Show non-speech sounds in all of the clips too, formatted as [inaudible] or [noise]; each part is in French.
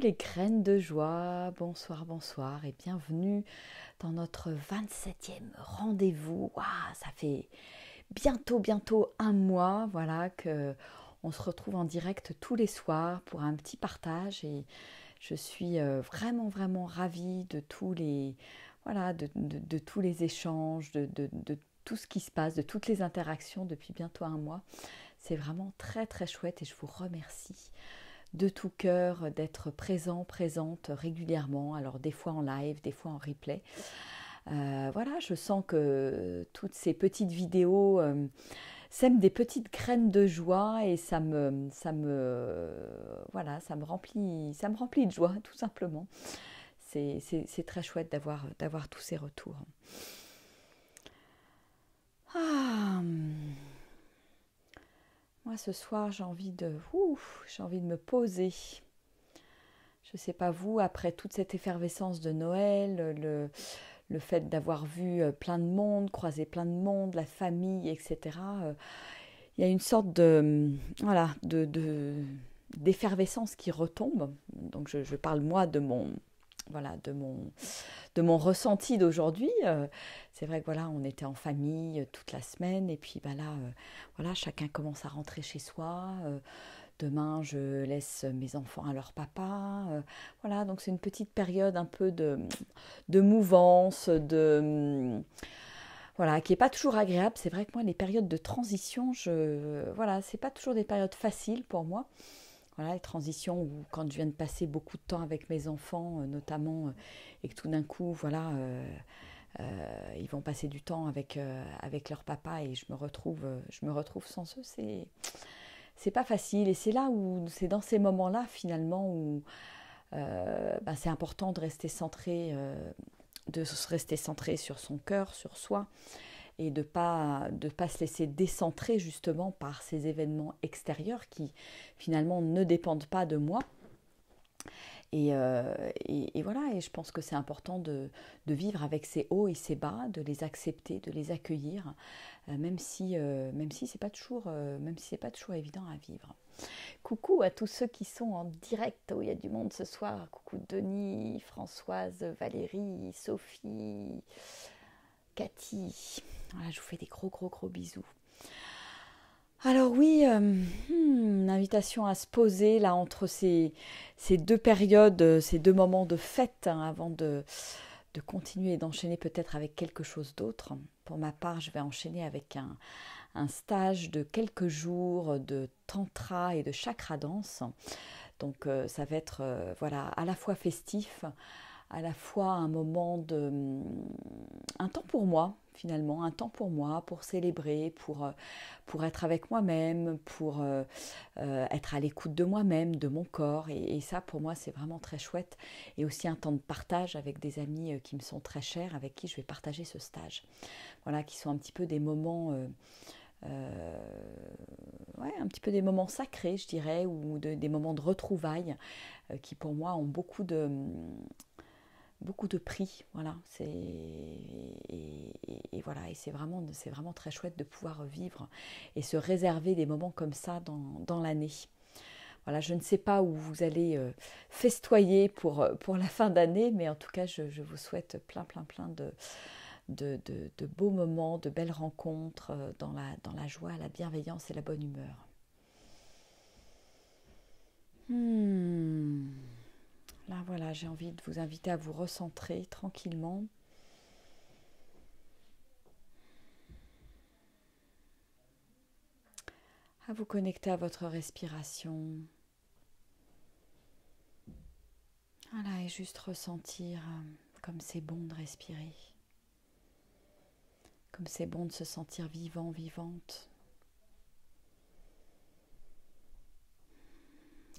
les graines de joie, bonsoir, bonsoir et bienvenue dans notre 27e rendez-vous. ça fait bientôt, bientôt un mois, voilà, que on se retrouve en direct tous les soirs pour un petit partage et je suis euh, vraiment, vraiment ravie de tous les, voilà, de, tous les échanges, de tout ce qui se passe, de toutes les interactions depuis bientôt un mois. C'est vraiment très, très chouette et je vous remercie de tout cœur d'être présent, présente régulièrement, alors des fois en live, des fois en replay. Euh, voilà, je sens que toutes ces petites vidéos euh, sèment des petites graines de joie et ça me, ça me, voilà, ça me remplit, ça me remplit de joie [laughs] tout simplement. C'est très chouette d'avoir d'avoir tous ces retours. Ah, hum. Moi, ce soir, j'ai envie de, j'ai envie de me poser. Je ne sais pas vous, après toute cette effervescence de Noël, le, le fait d'avoir vu euh, plein de monde, croisé plein de monde, la famille, etc. Euh, il y a une sorte de, mm, voilà, de, d'effervescence qui retombe. Donc, je parle moi de mon voilà de mon de mon ressenti d'aujourd'hui. Euh, c'est vrai que voilà, on était en famille euh, toute la semaine et puis bah euh, voilà, chacun commence à rentrer chez soi. demain, je laisse mes enfants à leur papa. voilà, donc c'est une petite période un peu de, de mouvance, de mm, voilà, qui n'est pas toujours agréable. C'est vrai que moi, les périodes de transition, je voilà, c'est pas toujours des périodes faciles pour moi voilà, les transitions où quand je viens de passer beaucoup de temps avec mes enfants, euh, notamment, euh, et que tout d'un coup, voilà, euh, ils vont passer du temps avec, avec leur papa et je me retrouve, je me retrouve sans eux, c'est, c'est pas facile. Et c'est là où, c'est dans ces moments-là, finalement, où ben, c'est important de rester centré, de rester centré sur son cœur, sur soi et de pas de pas se laisser décentrer justement par ces événements extérieurs qui finalement ne dépendent pas de moi. Et, euh, voilà, et je pense que c'est important de, vivre avec ses hauts et ses bas, de les accepter, de les accueillir, euh, même si euh, même si c'est pas toujours euh, même si pas toujours évident à vivre. Coucou à tous ceux qui sont en direct. où il y a du monde ce soir. Coucou Denis, Françoise, Valérie, Sophie, Cathy. Voilà, je vous fais des gros, gros, gros bisous. Alors oui, euh, hmm, une invitation à se poser là entre ces, ces, deux périodes, euh, ces deux moments de fête hein, avant de, de continuer d'enchaîner peut-être avec quelque chose d'autre. Pour ma part, je vais enchaîner avec un, un, stage de quelques jours de tantra et de chakra danse. Donc euh, ça va être voilà à la fois festif, à la fois un moment de. Hum, un temps pour moi, finalement, un temps pour moi, pour célébrer, pour, euh, pour être avec moi-même, pour euh, euh, être à l'écoute de moi-même, de mon corps. Et, ça, pour moi, c'est vraiment très chouette. Et aussi un temps de partage avec des amis qui me sont très chers, avec qui je vais partager ce stage. Voilà, qui sont un petit peu des moments... ouais, un petit peu des moments sacrés, je dirais, ou des moments de retrouvailles qui pour moi ont beaucoup de, hum, beaucoup de prix. Voilà, c'est et, voilà, et c'est vraiment, c'est vraiment très chouette de pouvoir vivre et se réserver des moments comme ça dans, dans l'année. Voilà, je ne sais pas où vous allez euh, festoyer pour, euh, pour la fin d'année, mais en tout cas, je, vous souhaite plein, plein, plein de, de, beaux moments, de belles rencontres euh, dans la, dans la joie, la bienveillance et la bonne humeur. Hmm. Là, voilà, j'ai envie de vous inviter à vous recentrer tranquillement. À vous connecter à votre respiration. Voilà, et juste ressentir euh, comme c'est bon de respirer. Comme c'est bon de se sentir vivant, vivante.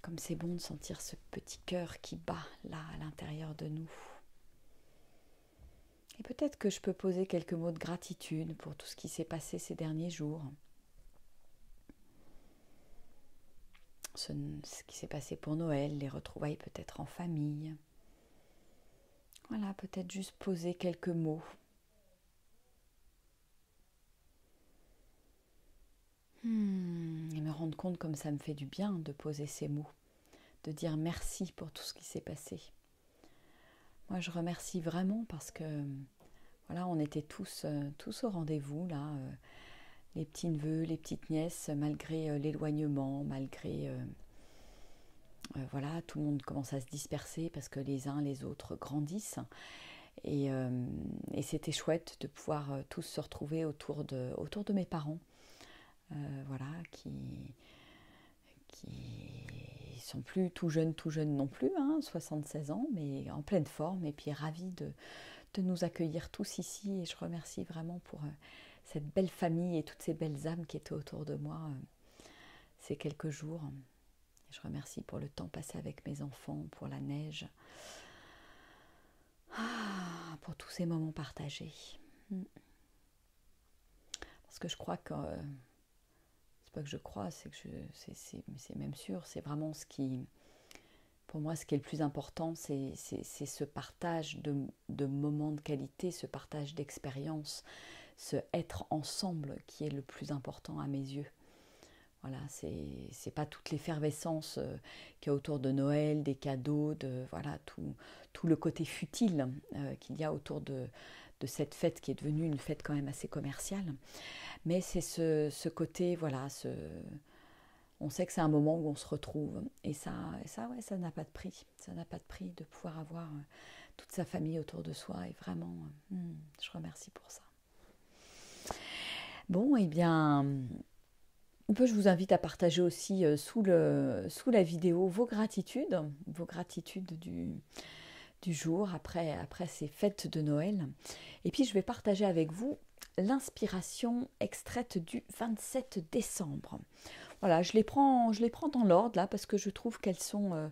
Comme c'est bon de sentir ce petit cœur qui bat là à l'intérieur de nous. Et peut-être que je peux poser quelques mots de gratitude pour tout ce qui s'est passé ces derniers jours. Ce, qui s'est passé pour Noël, les retrouvailles peut-être en famille. Voilà, peut-être juste poser quelques mots Hmm. et me rendre compte comme ça me fait du bien de poser ces mots, de dire merci pour tout ce qui s'est passé. Moi, je remercie vraiment parce que voilà, on était tous, euh, tous au rendez-vous là, euh, les petits neveux, les petites nièces, malgré euh, l'éloignement, malgré voilà, tout le monde commence à se disperser parce que les uns les autres grandissent. Et, et c'était chouette de pouvoir tous se retrouver autour de, autour de mes parents. Euh, voilà, qui qui sont plus tout jeunes, tout jeunes non plus, hein, 76 ans, mais en pleine forme, et puis ravis de, nous accueillir tous ici. Et je remercie vraiment pour euh, cette belle famille et toutes ces belles âmes qui étaient autour de moi euh, ces quelques jours. je remercie pour le temps passé avec mes enfants, pour la neige, ah, pour tous ces moments partagés. Hmm. Parce que je crois que que je crois, c'est que c'est même sûr, c'est vraiment ce qui, pour moi, ce qui est le plus important, c'est ce partage de, moments de qualité, ce partage d'expérience, ce être ensemble qui est le plus important à mes yeux. Voilà, c'est pas toute l'effervescence euh, qu'il y a autour de Noël, des cadeaux, de voilà tout, tout le côté futile euh, qu'il y a autour de de cette fête qui est devenue une fête quand même assez commerciale. Mais c'est ce, côté, voilà, ce, on sait que c'est un moment où on se retrouve. Et ça, ça, ouais, ça n'a pas de prix. Ça n'a pas de prix de pouvoir avoir euh, toute sa famille autour de soi. Et vraiment, euh, hmm, je remercie pour ça. Bon, eh bien, je vous invite à partager aussi euh, sous, sous la vidéo vos gratitudes, vos gratitudes du, du jour après, après ces fêtes de Noël. Et puis je vais partager avec vous l'inspiration extraite du 27 décembre. Voilà, je les prends, je les prends dans l'ordre là parce que je trouve qu'elles sont, euh,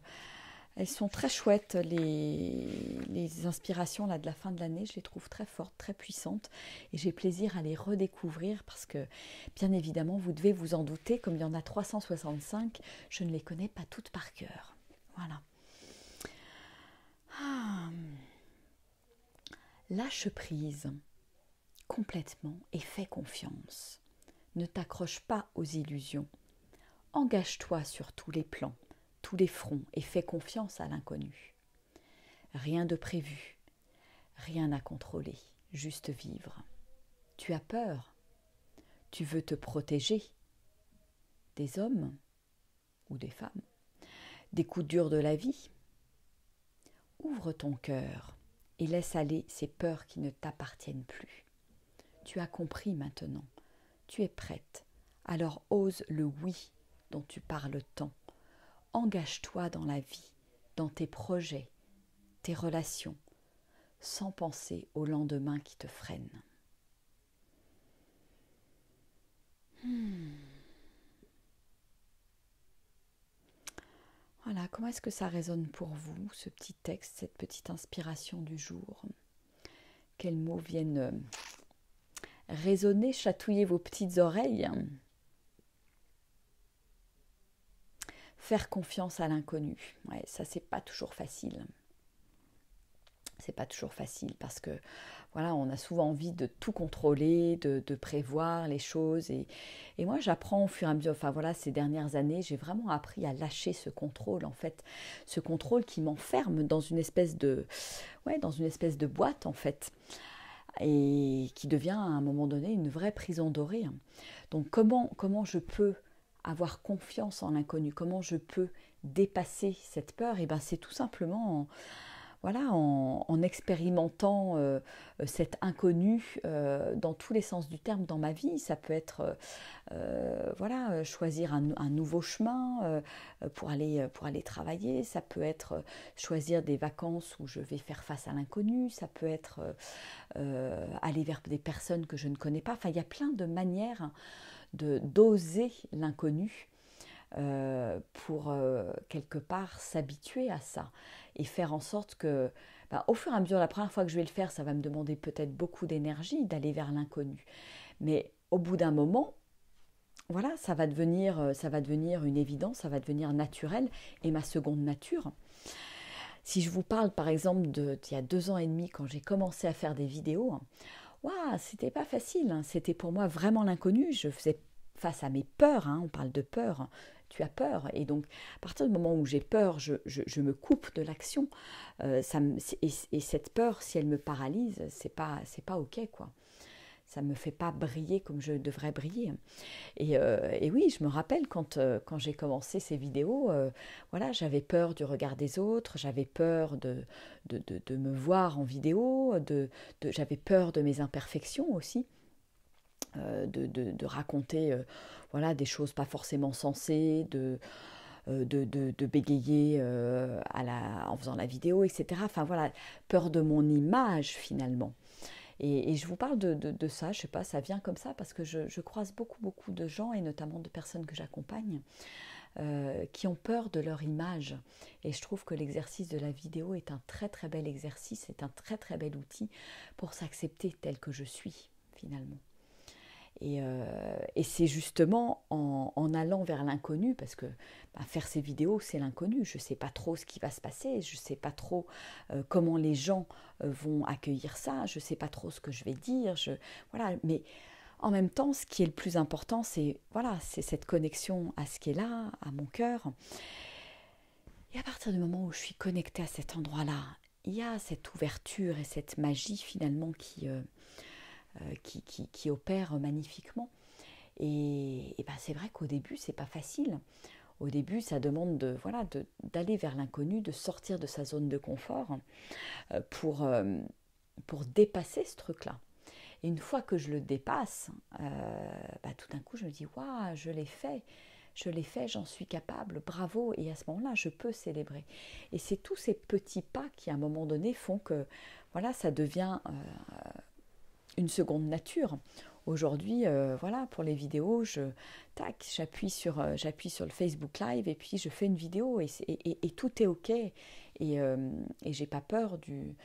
elles sont très chouettes les, les inspirations là de la fin de l'année. Je les trouve très fortes, très puissantes et j'ai plaisir à les redécouvrir parce que bien évidemment vous devez vous en douter, comme il y en a 365, je ne les connais pas toutes par cœur. Voilà. Ah. Lâche prise complètement et fais confiance. Ne t'accroche pas aux illusions. Engage-toi sur tous les plans, tous les fronts et fais confiance à l'inconnu. Rien de prévu, rien à contrôler, juste vivre. Tu as peur, tu veux te protéger des hommes ou des femmes, des coups durs de la vie, Ouvre ton cœur et laisse aller ces peurs qui ne t'appartiennent plus. Tu as compris maintenant, tu es prête, alors ose le oui dont tu parles tant. Engage-toi dans la vie, dans tes projets, tes relations, sans penser au lendemain qui te freine. Hmm. comment est-ce que ça résonne pour vous, ce petit texte, cette petite inspiration du jour Quels mots viennent euh, résonner, chatouiller vos petites oreilles Faire confiance à l'inconnu. Ouais, ça, c'est pas toujours facile. C'est pas toujours facile parce que on a souvent envie de tout contrôler, de, prévoir les choses. Et, moi, j'apprends au fur et à mesure, enfin voilà, ces dernières années, j'ai vraiment appris à lâcher ce contrôle, en fait. Ce contrôle qui m'enferme dans une espèce de, ouais, dans une espèce de boîte, en fait. Et qui devient à un moment donné une vraie prison dorée. Donc comment, comment je peux avoir confiance en l'inconnu, comment je peux dépasser cette peur, et eh ben c'est tout simplement voilà, en, expérimentant euh, cet inconnu euh, dans tous les sens du terme dans ma vie. Ça peut être euh, voilà, choisir un, nouveau chemin pour, aller, pour aller travailler, ça peut être choisir des vacances où je vais faire face à l'inconnu, ça peut être aller vers des personnes que je ne connais pas. Enfin, il y a plein de manières de d'oser l'inconnu euh, pour euh, quelque part s'habituer à ça et faire en sorte que, bah, au fur et à mesure, la première fois que je vais le faire, ça va me demander peut-être beaucoup d'énergie d'aller vers l'inconnu. Mais au bout d'un moment, voilà, ça va devenir, euh, ça va devenir une évidence, ça va devenir naturel et ma seconde nature. Si je vous parle par exemple de, il y a deux ans et demi quand j'ai commencé à faire des vidéos, hein, waouh, c'était pas facile. Hein. c'était pour moi vraiment l'inconnu. Je faisais face à mes peurs. Hein. on parle de peur tu as peur. Et donc, à partir du moment où j'ai peur, je, me coupe de l'action. Euh, et, cette peur, si elle me paralyse, c'est pas, c'est pas ok, quoi. Ça me fait pas briller comme je devrais briller. Et, euh, oui, je me rappelle quand, euh, quand j'ai commencé ces vidéos, voilà, j'avais peur du regard des autres, j'avais peur de de, me voir en vidéo, de j'avais peur de mes imperfections aussi. Euh, de, raconter euh, voilà, des choses pas forcément sensées, de, euh, bégayer en faisant la vidéo, etc. Enfin voilà, peur de mon image finalement. Et, je vous parle de, ça, je sais pas, ça vient comme ça parce que je, croise beaucoup, beaucoup de gens et notamment de personnes que j'accompagne qui ont peur de leur image. Et je trouve que l'exercice de la vidéo est un très, très bel exercice, c'est un très, très bel outil pour s'accepter tel que je suis finalement. Euh, et, c'est justement en, allant vers l'inconnu, parce que ben, faire ces vidéos, c'est l'inconnu. Je ne sais pas trop ce qui va se passer, je ne sais pas trop euh, comment les gens euh, vont accueillir ça, je ne sais pas trop ce que je vais dire. Je, voilà. Mais en même temps, ce qui est le plus important, c'est voilà, c'est cette connexion à ce qui est là, à mon cœur. Et à partir du moment où je suis connectée à cet endroit-là, il y a cette ouverture et cette magie finalement qui euh, qui, qui, magnifiquement. Et, ben c'est vrai qu'au début, c'est pas facile. Au début, ça demande de voilà d'aller vers l'inconnu, de sortir de sa zone de confort euh, pour, euh, pour dépasser ce truc-là. Et une fois que je le dépasse, bah, tout d'un coup, je me dis waouh, je l'ai fait, je l'ai fait, j'en suis capable, bravo. Et à ce moment-là, je peux célébrer. Et c'est tous ces petits pas qui, à un moment donné, font que voilà, ça devient une seconde nature. Aujourd'hui, euh, voilà, pour les vidéos, je tac, j'appuie sur, euh, j'appuie sur le Facebook Live et puis je fais une vidéo et, et, tout est ok. Et, euh, et j'ai pas peur du,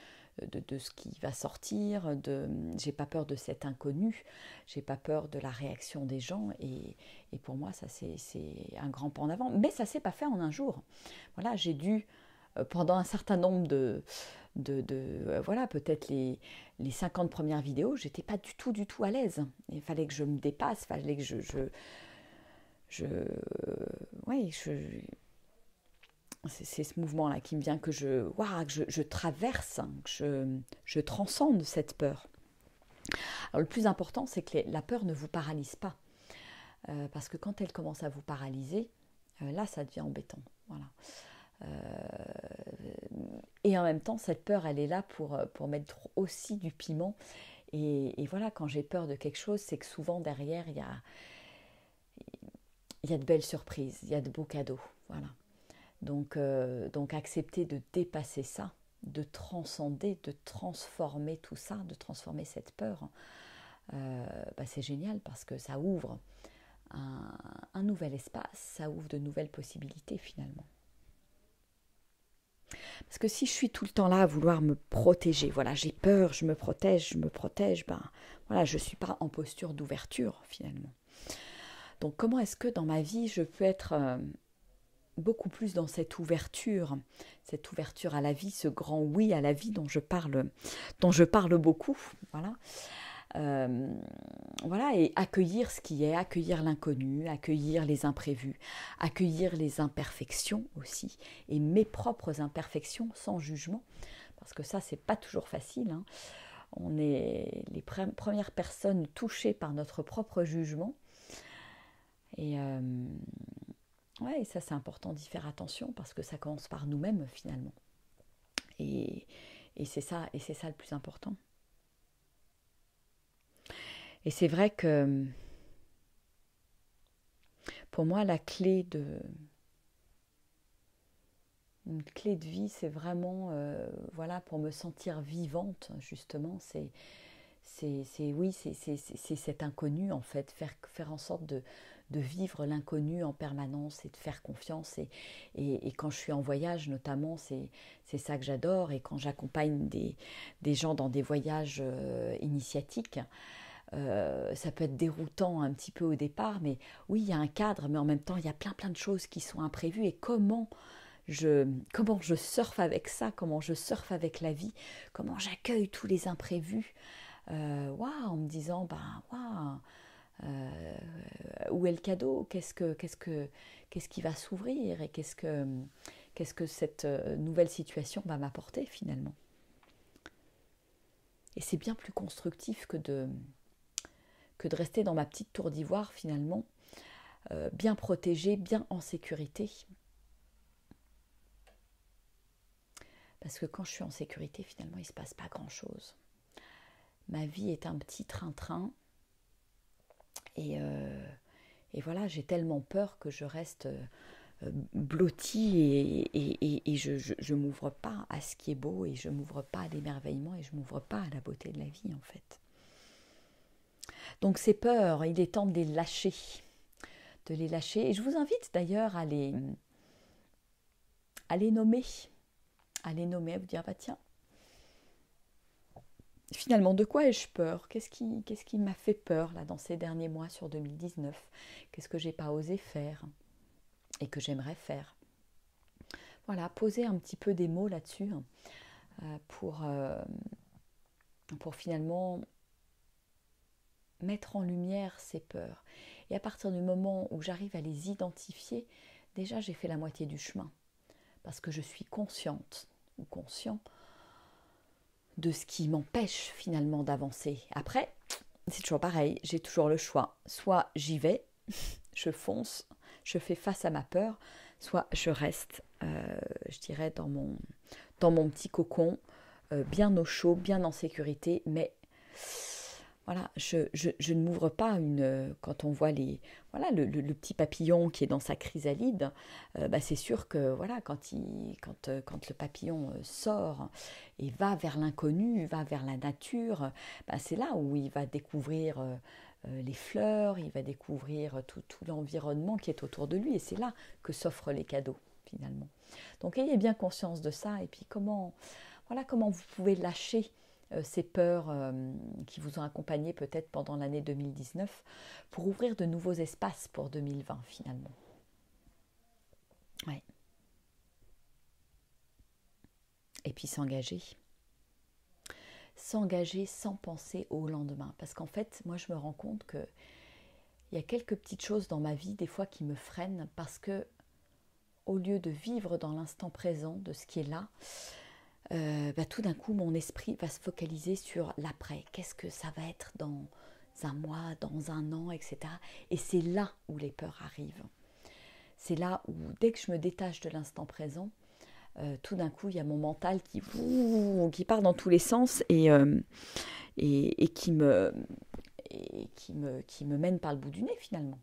de, ce qui va sortir, de, j'ai pas peur de cet inconnu, j'ai pas peur de la réaction des gens, et, et pour moi, ça c'est, un grand pas en avant. Mais ça s'est pas fait en un jour. Voilà, j'ai dû, pendant un certain nombre de, de, euh, voilà, peut-être les, les 50 premières vidéos, j'étais pas du tout, du tout à l'aise. Il fallait que je me dépasse, fallait que je. je, c'est ce mouvement-là qui me vient que je, que je, traverse, hein, que je, je, transcende cette peur. Alors, le plus important, c'est que la peur ne vous paralyse pas. Euh, parce que quand elle commence à vous paralyser, euh, là, ça devient embêtant. Voilà. Euh, et en même temps, cette peur, elle est là pour, euh, pour mettre aussi du piment. Et, voilà, quand j'ai peur de quelque chose, c'est que souvent derrière, il y a, il y a de belles surprises, il y a de beaux cadeaux. Voilà. Donc, euh, donc accepter de dépasser ça, de transcender, de transformer tout ça, de transformer cette peur, bah, c'est génial parce que ça ouvre un nouvel espace, ça ouvre de nouvelles possibilités finalement. Parce que si je suis tout le temps là à vouloir me protéger, voilà, j'ai peur, je me protège, je me protège, ben voilà, je ne suis pas en posture d'ouverture finalement. Donc comment est-ce que dans ma vie je peux être euh, beaucoup plus dans cette ouverture, cette ouverture à la vie, ce grand oui à la vie dont je parle, dont je parle beaucoup, voilà. Euh, voilà, et accueillir ce qui est, accueillir l'inconnu, accueillir les imprévus, accueillir les imperfections aussi, et mes propres imperfections sans jugement, parce que ça, c'est pas toujours facile. Hein. On est les premières personnes touchées par notre propre jugement. Et euh, ouais, ça, c'est important d'y faire attention parce que ça commence par nous-mêmes finalement. Et, et c'est ça, et c'est ça le plus important. Et c'est vrai que hum, pour moi, la clé de une clé de vie, c'est vraiment, euh, voilà, pour me sentir vivante, justement, c'est, c'est, oui, c'est cet inconnu, en fait, faire, en sorte de, vivre l'inconnu en permanence et de faire confiance. Et, et, quand je suis en voyage, notamment, c'est ça que j'adore. Et quand j'accompagne des, gens dans des voyages euh, initiatiques, euh, ça peut être déroutant un petit peu au départ, mais oui, il y a un cadre, mais en même temps, il y a plein plein de choses qui sont imprévues et comment je, comment je surfe avec ça, comment je surfe avec la vie, comment j'accueille tous les imprévus, euh, en me disant, ben, waouh, euh, où est le cadeau Qu'est-ce que, qu'est-ce que, qu'est-ce qui va s'ouvrir et qu'est-ce que, qu'est-ce que cette euh, nouvelle situation va m'apporter finalement Et c'est bien plus constructif que de, que de rester dans ma petite tour d'ivoire finalement, euh, bien protégée, bien en sécurité. Parce que quand je suis en sécurité, finalement, il ne se passe pas grand-chose. Ma vie est un petit train-train. Et, euh, voilà, j'ai tellement peur que je reste euh, blottie et, je ne m'ouvre pas à ce qui est beau et je m'ouvre pas à l'émerveillement et je m'ouvre pas à la beauté de la vie en fait. Donc ces peurs, il est temps de les lâcher, de les lâcher. Et je vous invite d'ailleurs à les, à les nommer, à les nommer, à vous dire, bah tiens, finalement, de quoi ai-je peur Qu'est-ce qui, qu'est-ce qui m'a fait peur là dans ces derniers mois sur 2019 Qu'est-ce que j'ai pas osé faire et que j'aimerais faire Voilà, poser un petit peu des mots là-dessus hein, euh, pour, euh, pour finalement mettre en lumière ces peurs. Et à partir du moment où j'arrive à les identifier, déjà j'ai fait la moitié du chemin. Parce que je suis consciente ou conscient de ce qui m'empêche finalement d'avancer. Après, c'est toujours pareil, j'ai toujours le choix. Soit j'y vais, [laughs] je fonce, je fais face à ma peur, soit je reste, euh, je dirais, dans mon, dans mon petit cocon, euh, bien au chaud, bien en sécurité, mais je, je, ne m'ouvre pas une. Euh, quand on voit les, voilà, le, petit papillon qui est dans sa chrysalide, euh, bah c'est sûr que voilà, quand, euh, quand, le papillon sort et va vers l'inconnu, va vers la nature, bah c'est là où il va découvrir. les fleurs, il va découvrir tout, tout l'environnement qui est autour de lui et c'est là que s'offrent les cadeaux finalement. Donc ayez bien conscience de ça et puis comment voilà comment vous pouvez lâcher euh, ces peurs euh, qui vous ont accompagné peut-être pendant l'année 2019, pour ouvrir de nouveaux espaces pour 2020 finalement. Et puis s'engager. S'engager sans penser au lendemain. Parce qu'en fait, moi, je me rends compte que il y a quelques petites choses dans ma vie, des fois, qui me freinent parce que, au lieu de vivre dans l'instant présent, de ce qui est là, euh, bah, tout d'un coup mon esprit va se focaliser sur l'après. Qu'est-ce que ça va être dans un mois, dans un an, etc. Et c'est là où les peurs arrivent. C'est là où dès que je me détache de l'instant présent, euh, tout d'un coup il y a mon mental qui, qui part dans tous les sens euh, et, et, qui me et qui me, qui me mène par le bout du nez finalement.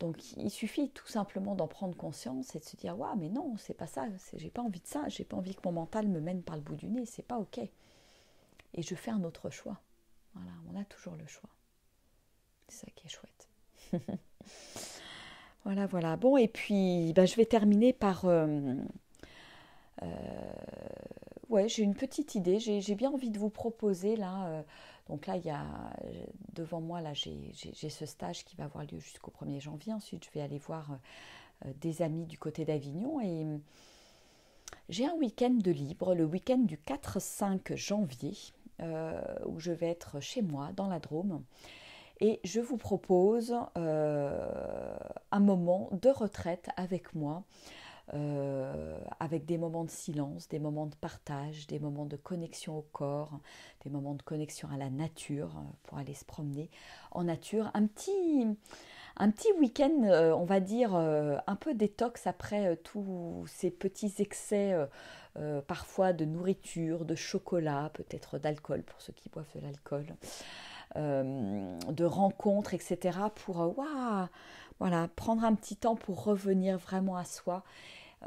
Donc il suffit tout simplement d'en prendre conscience et de se dire waouh mais non c'est pas ça, j'ai pas envie de ça, j'ai pas envie que mon mental me mène par le bout du nez, c'est pas ok. Et je fais un autre choix. Voilà, on a toujours le choix. C'est ça qui est chouette. [laughs] voilà, voilà. Bon et puis ben, je vais terminer par euh, euh, ouais j'ai une petite idée, j'ai bien envie de vous proposer là. Euh, donc là, il y a, devant moi, là, j'ai, ce stage qui va avoir lieu jusqu'au 1er janvier. Ensuite, je vais aller voir euh, des amis du côté d'Avignon et mm, j'ai un week-end de libre, le week-end du 4-5 janvier, euh, où je vais être chez moi, dans la Drôme. Et je vous propose euh, un moment de retraite avec moi euh, avec des moments de silence, des moments de partage, des moments de connexion au corps, des moments de connexion à la nature euh, pour aller se promener en nature. Un petit, un petit week-end, euh, on va dire, un peu détox après tous ces petits excès. parfois de nourriture, de chocolat, peut-être d'alcool pour ceux qui boivent de l'alcool. Euh, de rencontres, etc. pour euh, voilà, prendre un petit temps pour revenir vraiment à soi,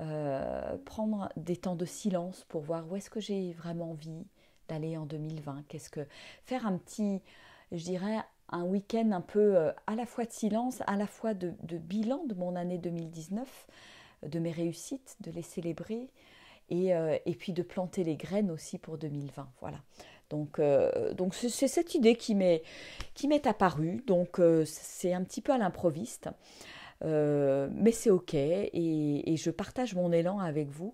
euh, prendre des temps de silence pour voir où est-ce que j'ai vraiment envie d'aller en 2020. Qu'est-ce que faire un petit, je dirais un week-end un peu à la fois de silence, à la fois de, bilan de mon année 2019, de mes réussites, de les célébrer, et, et, puis de planter les graines aussi pour 2020. Voilà. Donc, euh, donc c'est cette idée qui m'est apparue. Donc, euh, c'est un petit peu à l'improviste, euh, mais c'est ok. Et, je partage mon élan avec vous.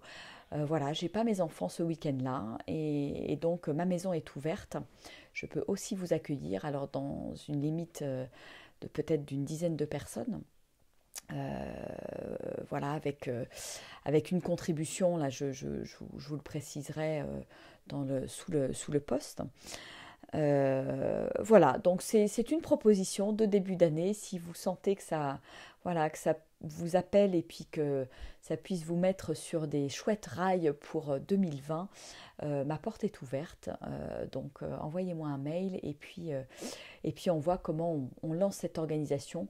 voilà, n'ai pas mes enfants ce week-end-là, et, et, donc ma maison est ouverte. Je peux aussi vous accueillir, alors dans une limite de peut-être d'une dizaine de personnes. Euh, voilà, avec, euh, avec une contribution, là je, je, je, vous le préciserai euh, dans le, sous, le, sous le poste. voilà, donc c'est une proposition de début d'année. Si vous sentez que ça, voilà, que ça vous appelle et puis que ça puisse vous mettre sur des chouettes rails pour 2020, ma porte est ouverte. donc envoyez-moi un mail et puis, et puis on voit comment on lance cette organisation.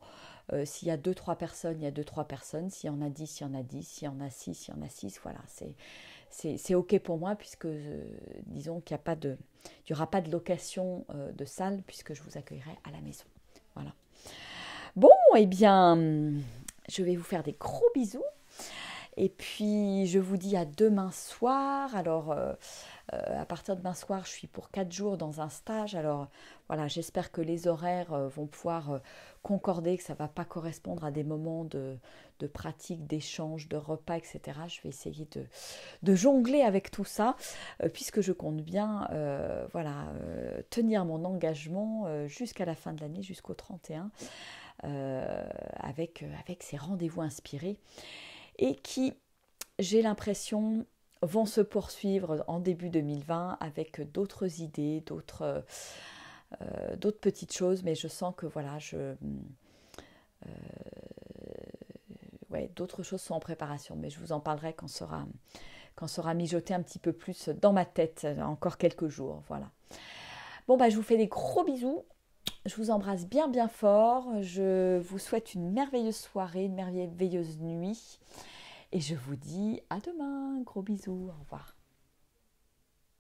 Euh, s'il y a deux, trois personnes, il y a deux, trois personnes. S'il y en a dix, il y en a dix. S'il y en a six, il y en a six. Voilà, c'est, c'est, OK pour moi puisque, euh, disons qu'il n'y a pas de... aura pas de location euh, de salle puisque je vous accueillerai à la maison. Voilà. Bon, eh bien, je vais vous faire des gros bisous et puis, je vous dis à demain soir. Alors, euh, euh, à partir de demain soir, je suis pour 4 jours dans un stage. Alors, voilà, j'espère que les horaires euh, vont pouvoir concorder, que ça ne va pas correspondre à des moments de, pratique, d'échange, de repas, etc. Je vais essayer de, jongler avec tout ça, puisque je compte bien voilà, tenir mon engagement jusqu'à la fin de l'année, jusqu'au 31, avec, avec ces rendez-vous inspirés et qui, j'ai l'impression, vont se poursuivre en début 2020 avec d'autres idées, euh, d'autres petites choses, mais je sens que voilà, je euh, ouais, d'autres choses sont en préparation, mais je vous en parlerai quand sera quand sera mijoté un petit peu plus dans ma tête, encore quelques jours, voilà. Bon bah je vous fais des gros bisous je vous embrasse bien bien fort. Je vous souhaite une merveilleuse soirée, une merveilleuse nuit. Et je vous dis à demain. Gros bisous. Au revoir.